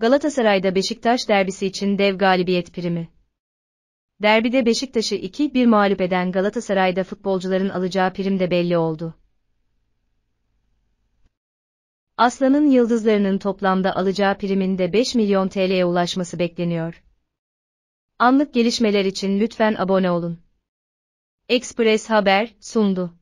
Galatasaray'da Beşiktaş derbisi için dev galibiyet primi. Derbide Beşiktaş'ı 2-1 mağlup eden Galatasaray'da futbolcuların alacağı prim de belli oldu. Aslan'ın yıldızlarının toplamda alacağı primin de 5 milyon TL'ye ulaşması bekleniyor. Anlık gelişmeler için lütfen abone olun. Express Haber sundu.